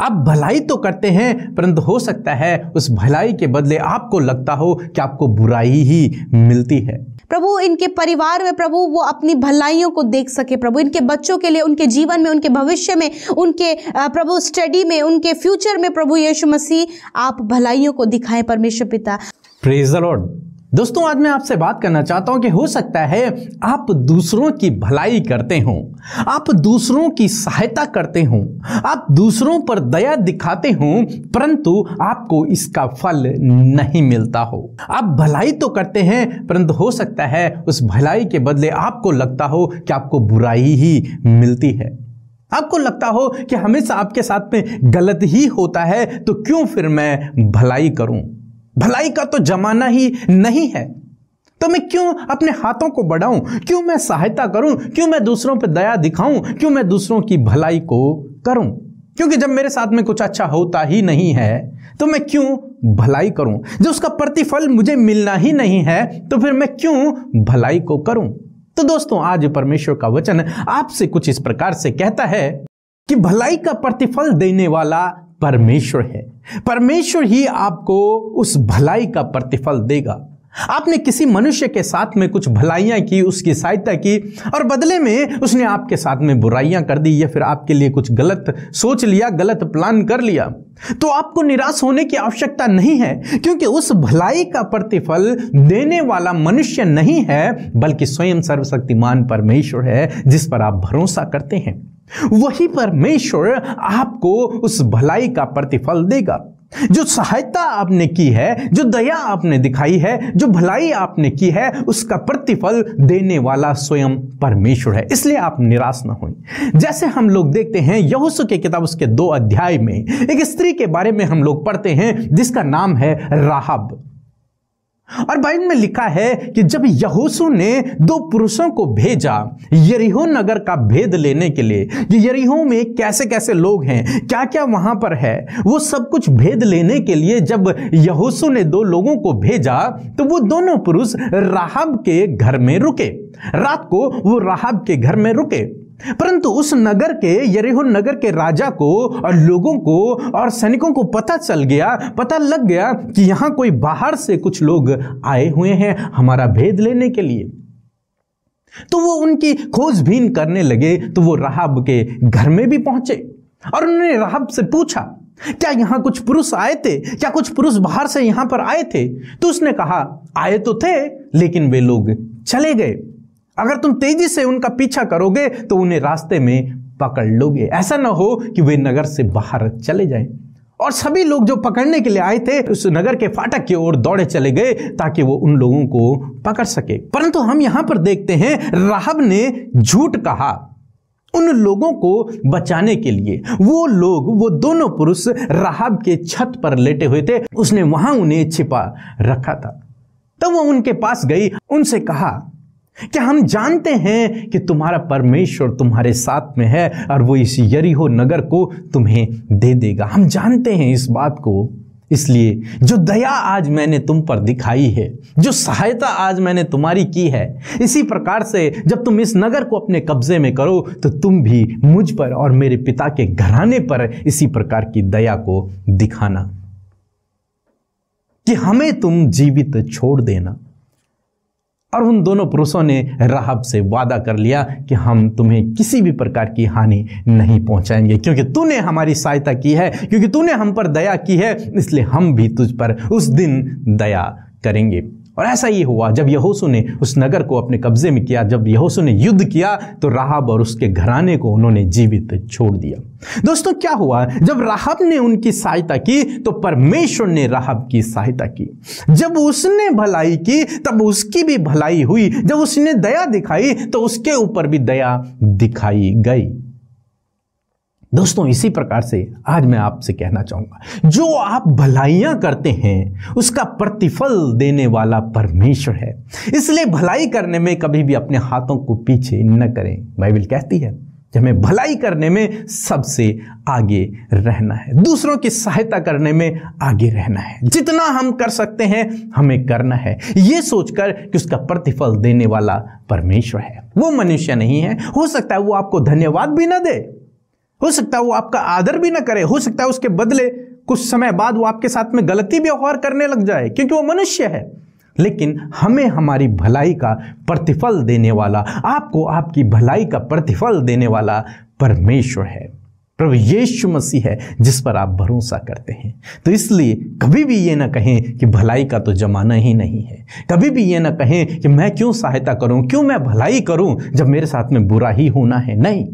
आप भलाई तो करते हैं परंतु हो सकता है उस भलाई के बदले आपको लगता हो कि आपको बुराई ही मिलती है प्रभु इनके परिवार में प्रभु वो अपनी भलाइयों को देख सके प्रभु इनके बच्चों के लिए उनके जीवन में उनके भविष्य में उनके प्रभु स्टडी में उनके फ्यूचर में प्रभु यीशु मसीह आप भलाइयों को दिखाएं परमेश्वर पिता प्रेज द लॉर्ड दोस्तों आज मैं आपसे बात करना चाहता हूं कि हो सकता है आप दूसरों की भलाई करते हो आप दूसरों की सहायता करते हो आप दूसरों पर दया दिखाते हो परंतु आपको इसका फल नहीं मिलता हो आप भलाई तो करते हैं परंतु हो सकता है उस भलाई के बदले आपको लगता हो कि आपको बुराई ही मिलती है आपको लगता हो कि हमेशा आपके साथ में गलत ही होता है तो क्यों फिर मैं भलाई करूं भलाई का तो जमाना ही नहीं है तो मैं क्यों अपने हाथों को बढ़ाऊं क्यों मैं सहायता करूं क्यों मैं दूसरों पर दया दिखाऊं क्यों मैं दूसरों की भलाई को करूं क्योंकि जब मेरे साथ में कुछ अच्छा होता ही नहीं है तो मैं क्यों भलाई करूं जब उसका प्रतिफल मुझे मिलना ही नहीं है तो फिर मैं क्यों भलाई को करूं तो दोस्तों आज परमेश्वर का वचन आपसे कुछ इस प्रकार से कहता है कि भलाई का प्रतिफल देने वाला परमेश्वर है परमेश्वर ही आपको उस भलाई का प्रतिफल देगा आपने किसी मनुष्य के साथ में कुछ भलाइयां की उसकी सहायता की और बदले में उसने आपके साथ में बुराइयां कर दी या फिर आपके लिए कुछ गलत सोच लिया गलत प्लान कर लिया तो आपको निराश होने की आवश्यकता नहीं है क्योंकि उस भलाई का प्रतिफल देने वाला मनुष्य नहीं है बल्कि स्वयं सर्वशक्तिमान परमेश्वर है जिस पर आप भरोसा करते हैं वहीं परमेश्वर आपको उस भलाई का प्रतिफल देगा जो सहायता आपने की है जो दया आपने दिखाई है जो भलाई आपने की है उसका प्रतिफल देने वाला स्वयं परमेश्वर है इसलिए आप निराश ना हो जैसे हम लोग देखते हैं यहूस के किताब उसके दो अध्याय में एक स्त्री के बारे में हम लोग पढ़ते हैं जिसका नाम है राहब और बाइबल में लिखा है कि जब यहूसू ने दो पुरुषों को भेजा यरीहो नगर का भेद लेने के लिए कि यरीहो में कैसे कैसे लोग हैं क्या क्या वहां पर है वो सब कुछ भेद लेने के लिए जब यहूसू ने दो लोगों को भेजा तो वो दोनों पुरुष राहब के घर में रुके रात को वो राहब के घर में रुके परंतु उस नगर के यरेहो नगर के राजा को और लोगों को और सैनिकों को पता चल गया पता लग गया कि यहां कोई बाहर से कुछ लोग आए हुए हैं हमारा भेद लेने के लिए तो वो उनकी खोजबीन करने लगे तो वो राहब के घर में भी पहुंचे और उन्होंने राहब से पूछा क्या यहां कुछ पुरुष आए थे क्या कुछ पुरुष बाहर से यहां पर आए थे तो उसने कहा आए तो थे लेकिन वे लोग चले गए अगर तुम तेजी से उनका पीछा करोगे तो उन्हें रास्ते में पकड़ लोगे ऐसा ना हो कि वे नगर से बाहर चले जाएं और सभी लोग जो पकड़ने के लिए आए थे उस नगर के फाटक की ओर दौड़े चले गए ताकि वो उन लोगों को पकड़ सके परंतु हम यहां पर देखते हैं राहब ने झूठ कहा उन लोगों को बचाने के लिए वो लोग वो दोनों पुरुष राहब के छत पर लेटे हुए थे उसने वहां उन्हें छिपा रखा था तब तो वो उनके पास गई उनसे कहा क्या हम जानते हैं कि तुम्हारा परमेश्वर तुम्हारे साथ में है और वो इस यरीहो नगर को तुम्हें दे देगा हम जानते हैं इस बात को इसलिए जो दया आज मैंने तुम पर दिखाई है जो सहायता आज मैंने तुम्हारी की है इसी प्रकार से जब तुम इस नगर को अपने कब्जे में करो तो तुम भी मुझ पर और मेरे पिता के घराने पर इसी प्रकार की दया को दिखाना कि हमें तुम जीवित छोड़ देना और उन दोनों पुरुषों ने राहब से वादा कर लिया कि हम तुम्हें किसी भी प्रकार की हानि नहीं पहुंचाएंगे क्योंकि तूने हमारी सहायता की है क्योंकि तूने हम पर दया की है इसलिए हम भी तुझ पर उस दिन दया करेंगे और ऐसा ही हुआ जब यहोसू ने उस नगर को अपने कब्जे में किया जब यहोसू ने युद्ध किया तो राहब और उसके घराने को उन्होंने जीवित छोड़ दिया दोस्तों क्या हुआ जब राहब ने उनकी सहायता की तो परमेश्वर ने राहब की सहायता की जब उसने भलाई की तब उसकी भी भलाई हुई जब उसने दया दिखाई तो उसके ऊपर भी दया दिखाई गई दोस्तों इसी प्रकार से आज मैं आपसे कहना चाहूंगा जो आप भलाइयां करते हैं उसका प्रतिफल देने वाला परमेश्वर है इसलिए भलाई करने में कभी भी अपने हाथों को पीछे न करें बाइबल कहती है कि हमें भलाई करने में सबसे आगे रहना है दूसरों की सहायता करने में आगे रहना है जितना हम कर सकते हैं हमें करना है ये सोचकर कि उसका प्रतिफल देने वाला परमेश्वर है वो मनुष्य नहीं है हो सकता है वो आपको धन्यवाद भी ना दे हो सकता है वो आपका आदर भी ना करे हो सकता है उसके बदले कुछ समय बाद वो आपके साथ में गलती व्यवहार करने लग जाए क्योंकि वो मनुष्य है लेकिन हमें हमारी भलाई का प्रतिफल देने वाला आपको आपकी भलाई का प्रतिफल देने वाला परमेश्वर है प्रभु यीशु मसीह है जिस पर आप भरोसा करते हैं तो इसलिए कभी भी ये ना कहें कि भलाई का तो जमाना ही नहीं है कभी भी ये ना कहें कि मैं क्यों सहायता करूं क्यों मैं भलाई करूं जब मेरे साथ में बुरा ही होना है नहीं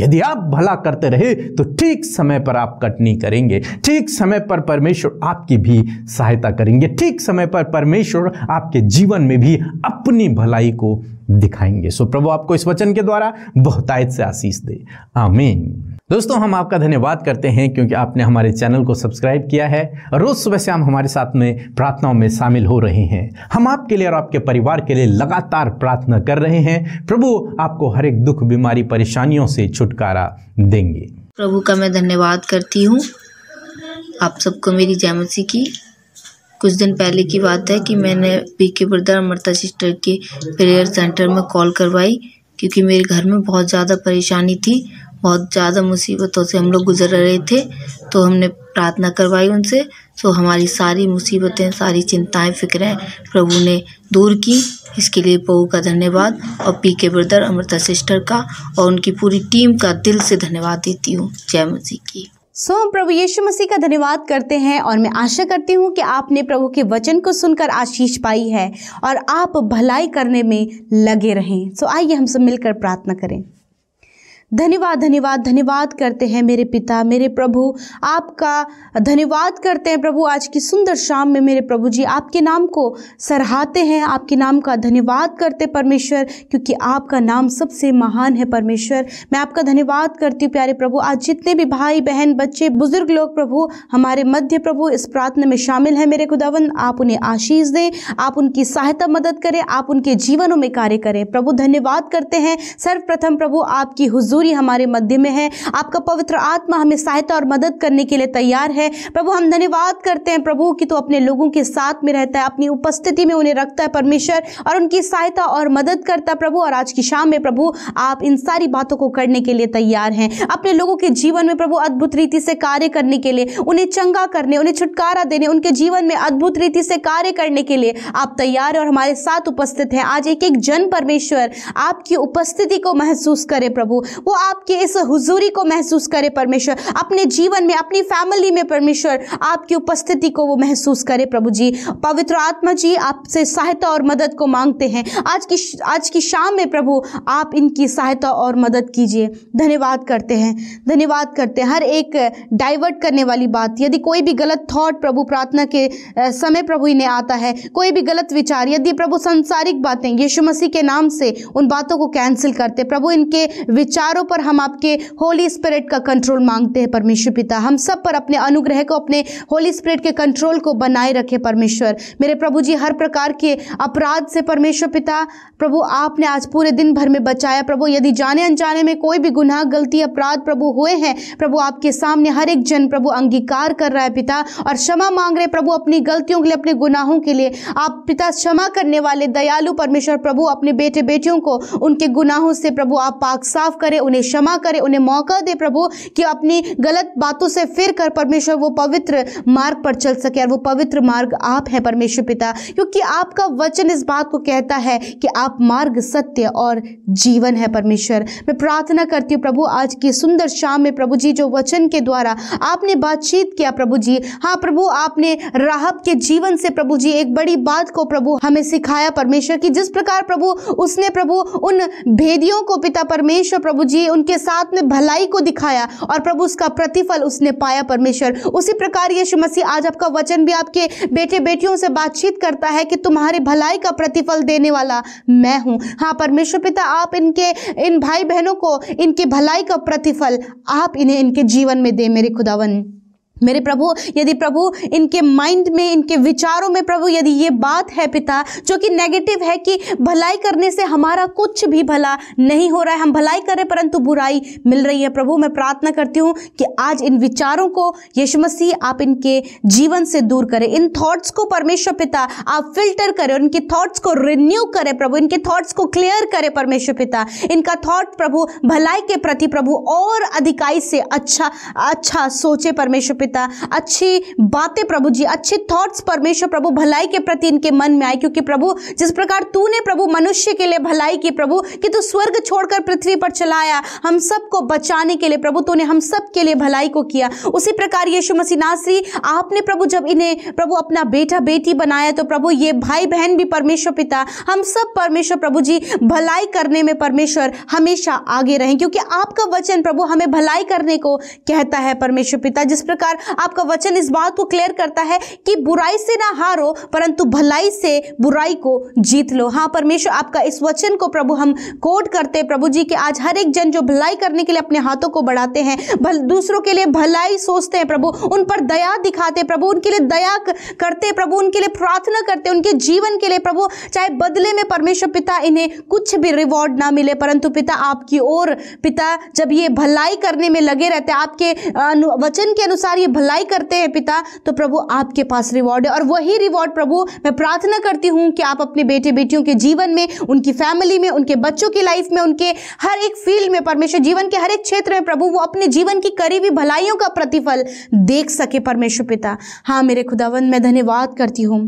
यदि आप भला करते रहे तो ठीक समय पर आप कटनी करेंगे ठीक समय पर परमेश्वर आपकी भी सहायता करेंगे ठीक समय पर परमेश्वर आपके जीवन में भी अपनी भलाई को दिखाएंगे सो प्रभु आपको इस वचन के द्वारा बहुतायत से आशीष दे आमीन दोस्तों हम आपका धन्यवाद करते हैं क्योंकि आपने हमारे चैनल को सब्सक्राइब किया है रोज सुबह से हम हमारे साथ में प्रार्थनाओं में शामिल हो रहे हैं हम आपके लिए और आपके परिवार के लिए लगातार प्रार्थना कर रहे हैं प्रभु आपको हर एक दुख बीमारी परेशानियों से छुटकारा देंगे प्रभु का मैं धन्यवाद करती हूँ आप सबको मेरी जय की कुछ दिन पहले की बात है कि मैंने पी के बुरदा अमृता सिस्टर के प्रेयर सेंटर में कॉल करवाई क्योंकि मेरे घर में बहुत ज़्यादा परेशानी थी बहुत ज़्यादा मुसीबतों से हम लोग गुजर रहे थे तो हमने प्रार्थना करवाई उनसे तो हमारी सारी मुसीबतें सारी चिंताएं फिक्रें प्रभु ने दूर की इसके लिए प्रभु का धन्यवाद और पी के ब्रदर अमृता सिस्टर का और उनकी पूरी टीम का दिल से धन्यवाद देती हूँ जय मसीह की सो हम प्रभु यीशु मसीह का धन्यवाद करते हैं और मैं आशा करती हूँ कि आपने प्रभु के वचन को सुनकर आशीष पाई है और आप भलाई करने में लगे रहें सो आइए हम सब मिलकर प्रार्थना करें धन्यवाद धन्यवाद धन्यवाद करते हैं मेरे पिता मेरे प्रभु आपका धन्यवाद करते हैं प्रभु आज की सुंदर शाम में मेरे प्रभु जी आपके नाम को सराहाते हैं आपके नाम का धन्यवाद करते परमेश्वर क्योंकि आपका नाम सबसे महान है परमेश्वर मैं आपका धन्यवाद करती हूँ प्यारे प्रभु आज जितने भी भाई बहन बच्चे बुजुर्ग लोग प्रभु हमारे मध्य प्रभु इस प्रार्थना में शामिल है मेरे खुदावन आप उन्हें आशीष दें आप उनकी सहायता मदद करें आप उनके जीवनों में कार्य करें प्रभु धन्यवाद करते हैं सर्वप्रथम प्रभु आपकी हुजूर हजूरी हमारे मध्य में है आपका पवित्र आत्मा हमें सहायता और मदद करने के लिए तैयार है प्रभु हम धन्यवाद करते हैं प्रभु कि तो अपने लोगों के साथ में रहता है अपनी उपस्थिति में उन्हें रखता है परमेश्वर और उनकी सहायता और मदद करता है प्रभु और आज की शाम में प्रभु आप इन सारी बातों को करने के लिए तैयार हैं अपने लोगों के जीवन में प्रभु अद्भुत रीति से कार्य करने के लिए उन्हें चंगा करने उन्हें छुटकारा देने उनके जीवन में अद्भुत रीति से कार्य करने के लिए आप तैयार और हमारे साथ उपस्थित हैं आज एक एक जन परमेश्वर आपकी उपस्थिति को महसूस करे प्रभु वो आपके इस हुजूरी को महसूस करे परमेश्वर अपने जीवन में अपनी फैमिली में परमेश्वर आपकी उपस्थिति को वो महसूस करे प्रभु जी पवित्र आत्मा जी आपसे सहायता और मदद को मांगते हैं आज की आज की शाम में प्रभु आप इनकी सहायता और मदद कीजिए धन्यवाद करते हैं धन्यवाद करते हैं हर एक डाइवर्ट करने वाली बात यदि कोई भी गलत थॉट प्रभु प्रार्थना के समय प्रभु इन्हें आता है कोई भी गलत विचार यदि प्रभु संसारिक बातें यीशु मसीह के नाम से उन बातों को कैंसिल करते प्रभु इनके विचारों त्योहारों पर हम आपके होली स्पिरिट का कंट्रोल मांगते हैं परमेश्वर पिता हम सब पर अपने अनुग्रह को अपने होली स्पिरिट के कंट्रोल को बनाए रखे परमेश्वर मेरे प्रभु जी हर प्रकार के अपराध से परमेश्वर पिता प्रभु आपने आज पूरे दिन भर में बचाया प्रभु यदि जाने अनजाने में कोई भी गुनाह गलती अपराध प्रभु हुए हैं प्रभु आपके सामने हर एक जन प्रभु अंगीकार कर रहा है पिता और क्षमा मांग रहे प्रभु अपनी गलतियों के लिए अपने गुनाहों के लिए आप पिता क्षमा करने वाले दयालु परमेश्वर प्रभु अपने बेटे बेटियों को उनके गुनाहों से प्रभु आप पाक साफ करें उन्हें क्षमा करे उन्हें मौका दे प्रभु कि अपनी गलत बातों से फिर कर परमेश्वर वो पवित्र मार्ग पर चल सके और वो पवित्र मार्ग आप हैं परमेश्वर पिता क्योंकि आपका वचन इस बात को कहता है कि आप मार्ग सत्य और जीवन है परमेश्वर मैं प्रार्थना करती हूँ प्रभु आज की सुंदर शाम में प्रभु जी जो वचन के द्वारा आपने बातचीत किया प्रभु जी हाँ प्रभु आपने राहब के जीवन से प्रभु जी एक बड़ी बात को प्रभु हमें सिखाया परमेश्वर की जिस प्रकार प्रभु उसने प्रभु उन भेदियों को पिता परमेश्वर प्रभु जी जी उनके साथ में भलाई को दिखाया और प्रभु उसका प्रतिफल उसने पाया परमेश्वर उसी प्रकार यीशु मसीह आज आपका वचन भी आपके बेटे बेटियों से बातचीत करता है कि तुम्हारी भलाई का प्रतिफल देने वाला मैं हूँ हाँ परमेश्वर पिता आप इनके इन भाई बहनों को इनकी भलाई का प्रतिफल आप इन्हें इनके जीवन में दे मेरे खुदावन मेरे प्रभु यदि प्रभु इनके माइंड में इनके विचारों में प्रभु यदि ये बात है पिता जो कि नेगेटिव है कि भलाई करने से हमारा कुछ भी भला नहीं हो रहा है हम भलाई करें परंतु बुराई मिल रही है प्रभु मैं प्रार्थना करती हूँ कि आज इन विचारों को यीशु मसीह आप इनके जीवन से दूर करें इन थॉट्स को परमेश्वर पिता आप फिल्टर करें और इनके थॉट्स को रिन्यू करें प्रभु इनके थॉट्स को क्लियर करें परमेश्वर पिता इनका थॉट प्रभु भलाई के प्रति प्रभु और अधिकाई से अच्छा अच्छा सोचे परमेश्वर पिता पिता अच्छी बातें प्रभु जी अच्छे थॉट्स परमेश्वर प्रभु भलाई के प्रति इनके मन में आए क्योंकि प्रभु जिस प्रकार तूने प्रभु मनुष्य के लिए भलाई की प्रभु कि तू स्वर्ग छोड़कर पृथ्वी पर चलाया हम सबको बचाने के लिए प्रभु तूने हम सब के लिए भलाई को किया उसी प्रकार यीशु मसीह नासरी आपने प्रभु जब इन्हें प्रभु अपना बेटा बेटी बनाया तो प्रभु ये भाई बहन भी परमेश्वर पिता हम सब परमेश्वर प्रभु जी भलाई करने में परमेश्वर हमेशा आगे रहें क्योंकि आपका वचन प्रभु हमें भलाई करने को कहता है परमेश्वर पिता जिस प्रकार आपका वचन इस बात को क्लियर करता है कि बुराई से ना हारो परंतु भलाई से बुराई को जीत लो हाँ परमेश्वर आपका इस वचन को प्रभु हम कोट करते प्रभु जी के आज हर एक जन जो भलाई करने के लिए अपने हाथों को बढ़ाते हैं भल दूसरों के लिए भलाई सोचते हैं प्रभु उन पर दया दिखाते प्रभु उनके लिए दया करते प्रभु उनके लिए प्रार्थना करते उनके जीवन के लिए प्रभु चाहे बदले में परमेश्वर पिता इन्हें कुछ भी रिवॉर्ड ना मिले परंतु पिता आपकी ओर पिता जब ये भलाई करने में लगे रहते आपके वचन के अनुसार ये भलाई करते हैं पिता तो प्रभु आपके पास रिवॉर्ड है और वही रिवॉर्ड प्रभु मैं प्रार्थना करती हूँ कि आप अपने बेटे बेटियों के जीवन में उनकी फैमिली में उनके बच्चों की लाइफ में उनके हर एक फील्ड में परमेश्वर जीवन के हर एक क्षेत्र में प्रभु वो अपने जीवन की करीबी भलाइयों का प्रतिफल देख सके परमेश्वर पिता हाँ मेरे खुदावन मैं धन्यवाद करती हूँ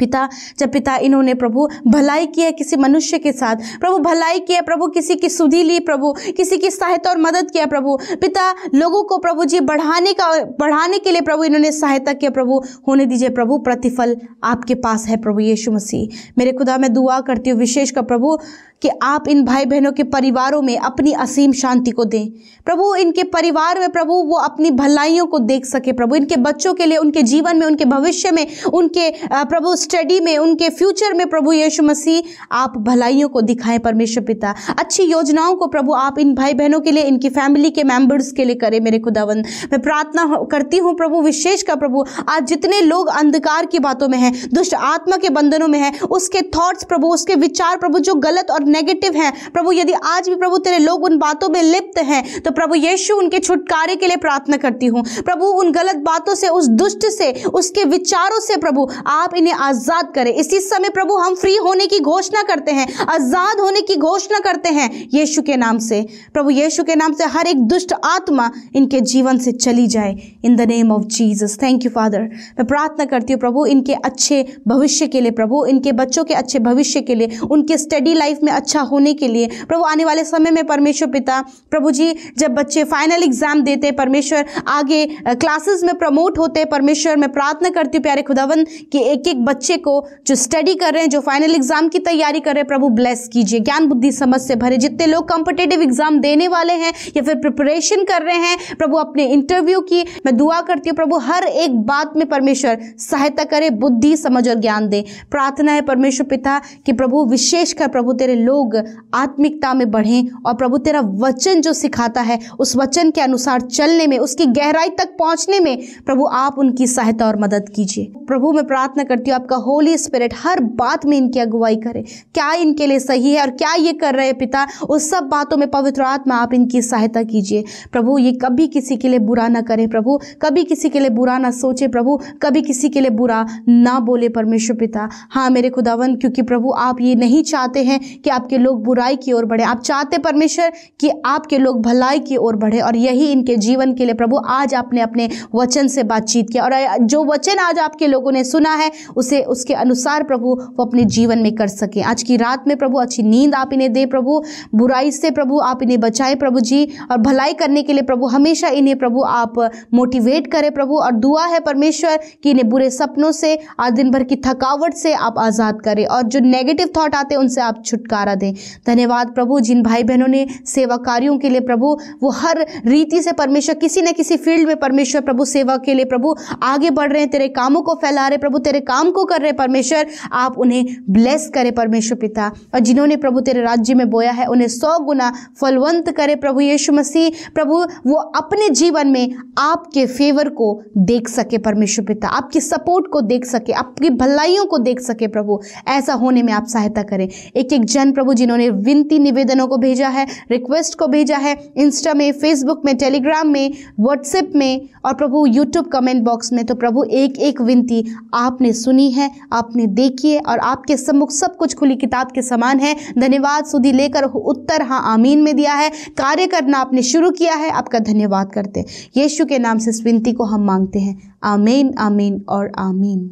पिता जब पिता इन्होंने प्रभु भलाई किया किसी मनुष्य के साथ प्रभु भलाई किया प्रभु किसी की सुधि ली प्रभु किसी की सहायता और मदद किया प्रभु पिता लोगों को प्रभु जी बढ़ाने का बढ़ाने के लिए प्रभु इन्होंने सहायता किया प्रभु होने दीजिए प्रभु प्रतिफल आपके पास है प्रभु यीशु मसीह मेरे खुदा मैं दुआ करती हूँ विशेष का प्रभु कि आप इन भाई बहनों के परिवारों में अपनी असीम शांति को दें प्रभु इनके परिवार में प्रभु वो अपनी भलाइयों को देख सके प्रभु इनके बच्चों के लिए उनके जीवन में उनके भविष्य में उनके प्रभु स्टडी में उनके फ्यूचर में प्रभु यीशु मसीह आप भलाइयों को दिखाएं परमेश्वर पिता अच्छी योजनाओं को प्रभु आप इन भाई बहनों के लिए इनकी फैमिली के मेम्बर्स के लिए करें मेरे खुदावन मैं प्रार्थना करती हूँ प्रभु विशेष का प्रभु आज जितने लोग अंधकार की बातों में हैं दुष्ट आत्मा के बंधनों में हैं उसके थॉट्स प्रभु उसके विचार प्रभु जो गलत और नेगेटिव हैं प्रभु यदि आज भी प्रभु तेरे लोग उन बातों में लिप्त हैं तो प्रभु यीशु उनके छुटकारे के लिए प्रार्थना करती हूँ प्रभु उन गलत बातों से उस दुष्ट से उसके विचारों से प्रभु आप इन्हें आज़ाद करें इसी समय प्रभु हम फ्री होने की घोषणा करते हैं आज़ाद होने की घोषणा करते हैं यीशु के नाम से प्रभु यीशु के नाम से हर एक दुष्ट आत्मा इनके जीवन से चली जाए in the name of Jesus thank you father मैं प्रार्थना करती हूँ प्रभु इनके अच्छे भविष्य के लिए प्रभु इनके बच्चों के अच्छे भविष्य के लिए उनके स्टडी लाइफ में अच्छा होने के लिए प्रभु आने वाले समय में परमेश्वर पिता प्रभु जी जब बच्चे फाइनल एग्जाम देते परमेश्वर आगे क्लासेस में प्रमोट होते परमेश्वर मैं प्रार्थना करती हूँ प्यारे खुदावन कि एक एक बच्चे को जो स्टडी कर रहे हैं जो फाइनल एग्जाम की तैयारी कर रहे हैं प्रभु ब्लेस कीजिए ज्ञान बुद्धि समझ से भरे जितने लोग कॉम्पिटेटिव एग्जाम देने वाले हैं या फिर प्रिपरेशन कर रहे हैं प्रभु अपने इंटरव्यू की मैं दुआ करती हूँ प्रभु हर एक बात में परमेश्वर सहायता करे बुद्धि समझ और ज्ञान दे प्रार्थना है परमेश्वर पिता कि प्रभु विशेषकर प्रभु तेरे लोग आत्मिकता में बढ़ें और प्रभु तेरा वचन जो सिखाता है उस वचन के अनुसार चलने में उसकी गहराई तक पहुंचने में प्रभु आप उनकी सहायता और मदद कीजिए प्रभु मैं प्रार्थना करती हूँ आपका होली स्पिरिट हर बात में इनकी अगुवाई करे क्या इनके लिए सही है और क्या ये कर रहे हैं पिता उस सब बातों में पवित्र आत्मा आप इनकी सहायता कीजिए प्रभु ये कभी किसी के लिए बुरा ना करें प्रभु कभी किसी के लिए बुरा ना सोचे प्रभु कभी किसी के लिए बुरा ना बोले परमेश्वर पिता हाँ मेरे खुदावन क्योंकि प्रभु आप ये नहीं चाहते हैं कि आपके लोग बुराई की ओर बढ़े आप चाहते परमेश्वर कि आपके लोग भलाई की ओर बढ़े और यही इनके जीवन के लिए प्रभु आज आपने अपने वचन से बातचीत किया और जो वचन आज आपके लोगों ने सुना है उसे उसके अनुसार प्रभु वो अपने जीवन में कर सकें आज की रात में प्रभु अच्छी नींद आप इन्हें दे प्रभु बुराई से प्रभु आप इन्हें बचाएं प्रभु जी और भलाई करने के लिए प्रभु हमेशा इन्हें प्रभु आप मोटिवेट करें प्रभु और दुआ है परमेश्वर कि इन्हें बुरे सपनों से आज दिन भर की थकावट से आप आज़ाद करें और जो नेगेटिव थाट आते हैं उनसे आप छुटकारा छुटकारा दें धन्यवाद प्रभु जिन भाई बहनों ने सेवा कार्यों के लिए प्रभु वो हर रीति से परमेश्वर किसी न किसी फील्ड में परमेश्वर प्रभु सेवा के लिए प्रभु आगे बढ़ रहे हैं तेरे कामों को फैला रहे प्रभु तेरे काम को कर रहे परमेश्वर आप उन्हें ब्लेस करें परमेश्वर पिता और जिन्होंने प्रभु तेरे राज्य में बोया है उन्हें सौ गुना फलवंत करे प्रभु यीशु मसीह प्रभु वो अपने जीवन में आपके फेवर को देख सके परमेश्वर पिता आपकी सपोर्ट को देख सके आपकी भलाइयों को देख सके प्रभु ऐसा होने में आप सहायता करें एक एक जन चेतन प्रभु जिन्होंने विनती निवेदनों को भेजा है रिक्वेस्ट को भेजा है इंस्टा में फेसबुक में टेलीग्राम में व्हाट्सएप में और प्रभु यूट्यूब कमेंट बॉक्स में तो प्रभु एक एक विनती आपने सुनी है आपने देखी है और आपके सम्मुख सब कुछ खुली किताब के समान है धन्यवाद सुधी लेकर उत्तर हाँ आमीन में दिया है कार्य करना आपने शुरू किया है आपका धन्यवाद करते हैं यीशु के नाम से इस विनती को हम मांगते हैं आमीन आमीन और आमीन